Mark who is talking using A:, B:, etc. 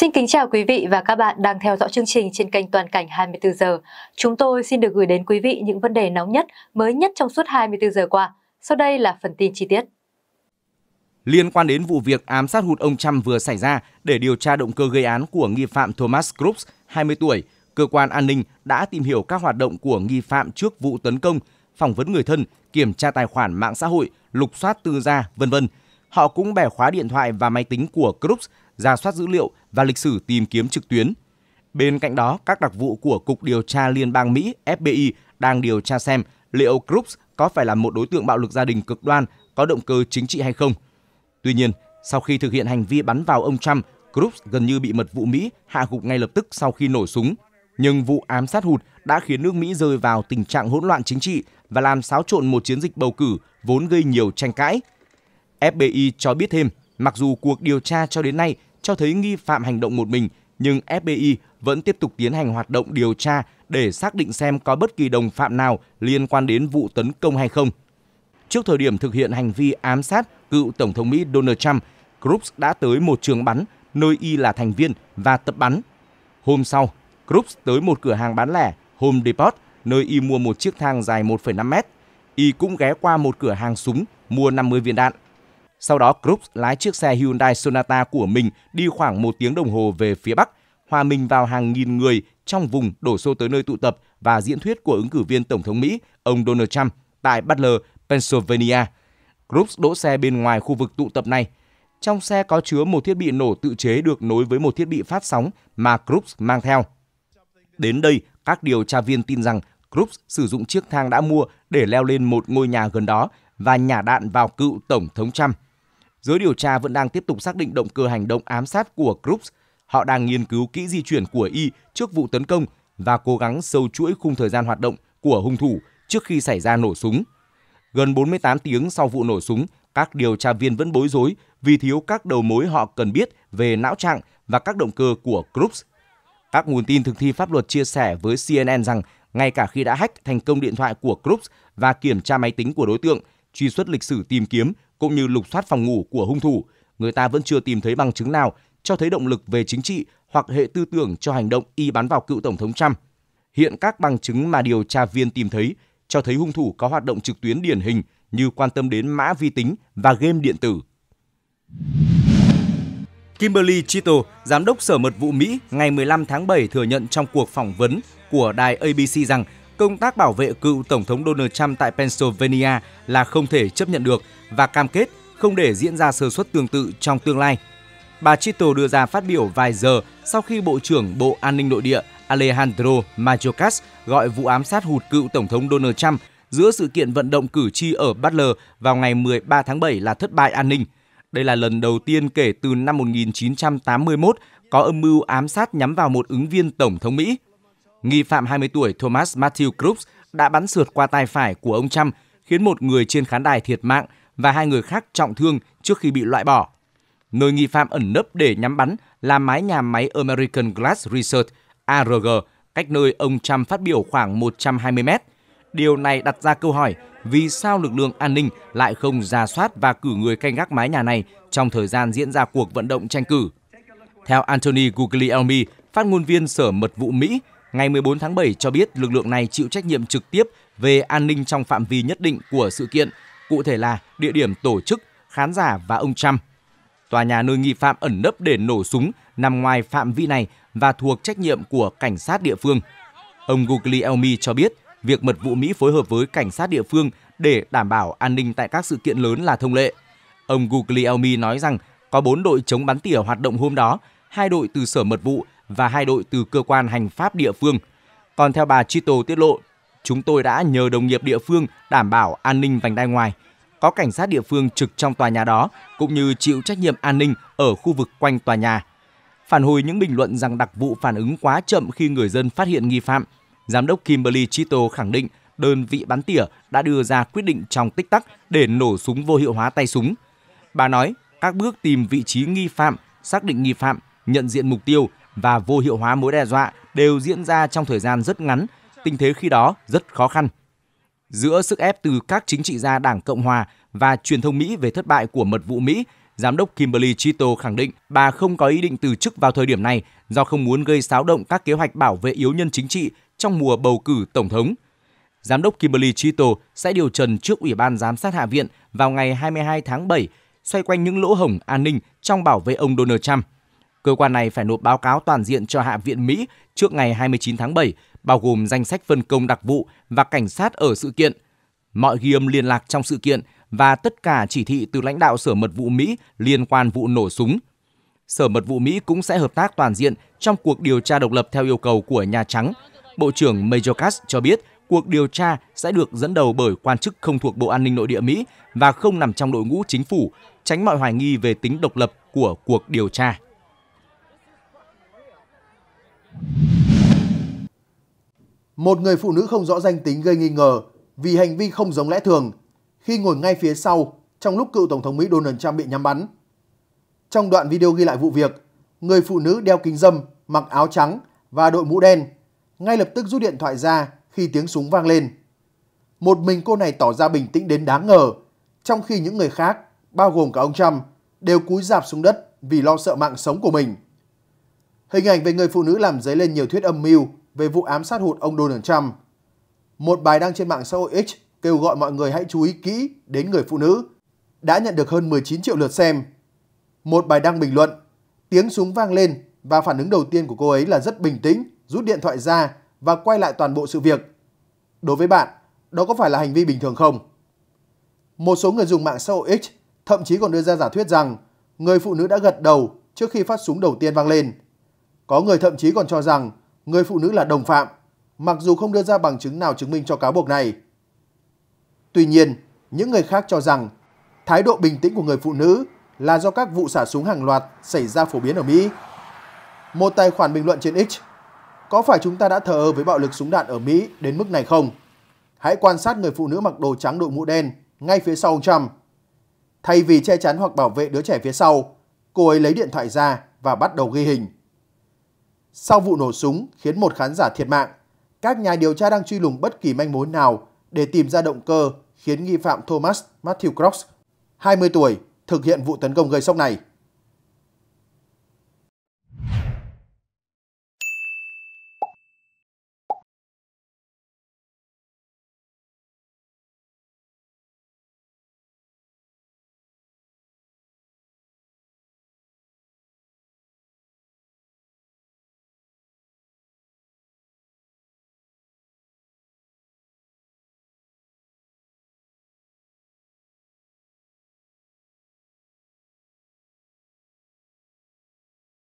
A: Xin kính chào quý vị và các bạn đang theo dõi chương trình trên kênh Toàn cảnh 24 giờ. Chúng tôi xin được gửi đến quý vị những vấn đề nóng nhất, mới nhất trong suốt 24 giờ qua. Sau đây là phần tin chi tiết. Liên quan đến vụ việc ám sát hụt ông Trump vừa xảy ra để điều tra động cơ gây án của nghi phạm Thomas Crooks, 20 tuổi, cơ quan an ninh đã tìm hiểu các hoạt động của nghi phạm trước vụ tấn công, phỏng vấn người thân, kiểm tra tài khoản mạng xã hội, lục soát tư gia, vân vân. Họ cũng bẻ khóa điện thoại và máy tính của Krups, ra soát dữ liệu và lịch sử tìm kiếm trực tuyến. Bên cạnh đó, các đặc vụ của Cục Điều tra Liên bang Mỹ FBI đang điều tra xem liệu Krups có phải là một đối tượng bạo lực gia đình cực đoan có động cơ chính trị hay không. Tuy nhiên, sau khi thực hiện hành vi bắn vào ông Trump, Krups gần như bị mật vụ Mỹ hạ gục ngay lập tức sau khi nổ súng. Nhưng vụ ám sát hụt đã khiến nước Mỹ rơi vào tình trạng hỗn loạn chính trị và làm xáo trộn một chiến dịch bầu cử vốn gây nhiều tranh cãi. FBI cho biết thêm, mặc dù cuộc điều tra cho đến nay cho thấy nghi phạm hành động một mình, nhưng FBI vẫn tiếp tục tiến hành hoạt động điều tra để xác định xem có bất kỳ đồng phạm nào liên quan đến vụ tấn công hay không. Trước thời điểm thực hiện hành vi ám sát cựu Tổng thống Mỹ Donald Trump, Crooks đã tới một trường bắn nơi y là thành viên và tập bắn. Hôm sau, Crooks tới một cửa hàng bán lẻ Home Depot nơi y mua một chiếc thang dài 1,5 mét. Y cũng ghé qua một cửa hàng súng mua 50 viên đạn. Sau đó Group lái chiếc xe Hyundai Sonata của mình đi khoảng một tiếng đồng hồ về phía Bắc, hòa mình vào hàng nghìn người trong vùng đổ xô tới nơi tụ tập và diễn thuyết của ứng cử viên Tổng thống Mỹ, ông Donald Trump, tại Butler, Pennsylvania. Group đỗ xe bên ngoài khu vực tụ tập này. Trong xe có chứa một thiết bị nổ tự chế được nối với một thiết bị phát sóng mà Groups mang theo. Đến đây, các điều tra viên tin rằng Groups sử dụng chiếc thang đã mua để leo lên một ngôi nhà gần đó và nhả đạn vào cựu Tổng thống Trump. Giới điều tra vẫn đang tiếp tục xác định động cơ hành động ám sát của Krups. Họ đang nghiên cứu kỹ di chuyển của Y trước vụ tấn công và cố gắng sâu chuỗi khung thời gian hoạt động của hung thủ trước khi xảy ra nổ súng. Gần 48 tiếng sau vụ nổ súng, các điều tra viên vẫn bối rối vì thiếu các đầu mối họ cần biết về não trạng và các động cơ của Krups. Các nguồn tin thực thi pháp luật chia sẻ với CNN rằng ngay cả khi đã hack thành công điện thoại của Krups và kiểm tra máy tính của đối tượng, truy xuất lịch sử tìm kiếm cũng như lục soát phòng ngủ của hung thủ, người ta vẫn chưa tìm thấy bằng chứng nào cho thấy động lực về chính trị hoặc hệ tư tưởng cho hành động y bắn vào cựu Tổng thống Trump. Hiện các bằng chứng mà điều tra viên tìm thấy cho thấy hung thủ có hoạt động trực tuyến điển hình như quan tâm đến mã vi tính và game điện tử. Kimberly Chito, giám đốc Sở Mật vụ Mỹ ngày 15 tháng 7 thừa nhận trong cuộc phỏng vấn của đài ABC rằng công tác bảo vệ cựu Tổng thống Donald Trump tại Pennsylvania là không thể chấp nhận được và cam kết không để diễn ra sơ suất tương tự trong tương lai. Bà Chito đưa ra phát biểu vài giờ sau khi Bộ trưởng Bộ An ninh Nội địa Alejandro Mayorkas gọi vụ ám sát hụt cựu Tổng thống Donald Trump giữa sự kiện vận động cử tri ở Butler vào ngày 13 tháng 7 là thất bại an ninh. Đây là lần đầu tiên kể từ năm 1981 có âm mưu ám sát nhắm vào một ứng viên Tổng thống Mỹ. Nghi phạm 20 tuổi Thomas Matthew Crooks đã bắn sượt qua tay phải của ông Trump, khiến một người trên khán đài thiệt mạng và hai người khác trọng thương trước khi bị loại bỏ. Nơi nghi phạm ẩn nấp để nhắm bắn là mái nhà máy American Glass Research ARG, cách nơi ông Trump phát biểu khoảng 120 mét. Điều này đặt ra câu hỏi vì sao lực lượng an ninh lại không ra soát và cử người canh gác mái nhà này trong thời gian diễn ra cuộc vận động tranh cử. Theo Anthony Guglielmi, phát ngôn viên Sở Mật vụ Mỹ, ngày 14 tháng 7 cho biết lực lượng này chịu trách nhiệm trực tiếp về an ninh trong phạm vi nhất định của sự kiện, cụ thể là địa điểm tổ chức, khán giả và ông Trump. Tòa nhà nơi nghi phạm ẩn nấp để nổ súng nằm ngoài phạm vi này và thuộc trách nhiệm của cảnh sát địa phương. Ông Guglielmi cho biết, việc mật vụ Mỹ phối hợp với cảnh sát địa phương để đảm bảo an ninh tại các sự kiện lớn là thông lệ. Ông Guglielmi nói rằng có bốn đội chống bắn tỉa hoạt động hôm đó, hai đội từ sở mật vụ và hai đội từ cơ quan hành pháp địa phương. Còn theo bà Chito tiết lộ, chúng tôi đã nhờ đồng nghiệp địa phương đảm bảo an ninh vành đai ngoài, có cảnh sát địa phương trực trong tòa nhà đó cũng như chịu trách nhiệm an ninh ở khu vực quanh tòa nhà. Phản hồi những bình luận rằng đặc vụ phản ứng quá chậm khi người dân phát hiện nghi phạm, giám đốc Kimberly Chito khẳng định đơn vị bắn tỉa đã đưa ra quyết định trong tích tắc để nổ súng vô hiệu hóa tay súng. Bà nói, các bước tìm vị trí nghi phạm, xác định nghi phạm, nhận diện mục tiêu và vô hiệu hóa mối đe dọa đều diễn ra trong thời gian rất ngắn, tình thế khi đó rất khó khăn. Giữa sức ép từ các chính trị gia Đảng Cộng Hòa và truyền thông Mỹ về thất bại của mật vụ Mỹ, giám đốc Kimberly Chito khẳng định bà không có ý định từ chức vào thời điểm này do không muốn gây xáo động các kế hoạch bảo vệ yếu nhân chính trị trong mùa bầu cử tổng thống. Giám đốc Kimberly Chito sẽ điều trần trước Ủy ban Giám sát Hạ viện vào ngày 22 tháng 7 xoay quanh những lỗ hổng an ninh trong bảo vệ ông Donald Trump – Cơ quan này phải nộp báo cáo toàn diện cho Hạ viện Mỹ trước ngày 29 tháng 7, bao gồm danh sách phân công đặc vụ và cảnh sát ở sự kiện, mọi ghi âm liên lạc trong sự kiện và tất cả chỉ thị từ lãnh đạo Sở Mật vụ Mỹ liên quan vụ nổ súng. Sở Mật vụ Mỹ cũng sẽ hợp tác toàn diện trong cuộc điều tra độc lập theo yêu cầu của Nhà Trắng. Bộ trưởng Mayorkas cho biết cuộc điều tra sẽ được dẫn đầu bởi quan chức không thuộc Bộ An ninh Nội địa Mỹ và không nằm trong đội ngũ chính phủ, tránh mọi hoài nghi về tính độc lập của cuộc điều tra.
B: một người phụ nữ không rõ danh tính gây nghi ngờ vì hành vi không giống lẽ thường khi ngồi ngay phía sau trong lúc cựu Tổng thống Mỹ Donald Trump bị nhắm bắn. Trong đoạn video ghi lại vụ việc, người phụ nữ đeo kính dâm, mặc áo trắng và đội mũ đen ngay lập tức rút điện thoại ra khi tiếng súng vang lên. Một mình cô này tỏ ra bình tĩnh đến đáng ngờ, trong khi những người khác, bao gồm cả ông Trump, đều cúi dạp xuống đất vì lo sợ mạng sống của mình. Hình ảnh về người phụ nữ làm dấy lên nhiều thuyết âm mưu về vụ ám sát hụt ông Donald Trump. Một bài đăng trên mạng xã hội X kêu gọi mọi người hãy chú ý kỹ đến người phụ nữ đã nhận được hơn 19 triệu lượt xem. Một bài đăng bình luận, tiếng súng vang lên và phản ứng đầu tiên của cô ấy là rất bình tĩnh, rút điện thoại ra và quay lại toàn bộ sự việc. Đối với bạn, đó có phải là hành vi bình thường không? Một số người dùng mạng xã hội X thậm chí còn đưa ra giả thuyết rằng người phụ nữ đã gật đầu trước khi phát súng đầu tiên vang lên. Có người thậm chí còn cho rằng người phụ nữ là đồng phạm, mặc dù không đưa ra bằng chứng nào chứng minh cho cáo buộc này. Tuy nhiên, những người khác cho rằng thái độ bình tĩnh của người phụ nữ là do các vụ xả súng hàng loạt xảy ra phổ biến ở Mỹ. Một tài khoản bình luận trên X Có phải chúng ta đã thờ ơ với bạo lực súng đạn ở Mỹ đến mức này không? Hãy quan sát người phụ nữ mặc đồ trắng đội mũ đen ngay phía sau ông Trump. Thay vì che chắn hoặc bảo vệ đứa trẻ phía sau, cô ấy lấy điện thoại ra và bắt đầu ghi hình. Sau vụ nổ súng khiến một khán giả thiệt mạng, các nhà điều tra đang truy lùng bất kỳ manh mối nào để tìm ra động cơ khiến nghi phạm Thomas Matthew Cross, 20 tuổi, thực hiện vụ tấn công gây sốc này.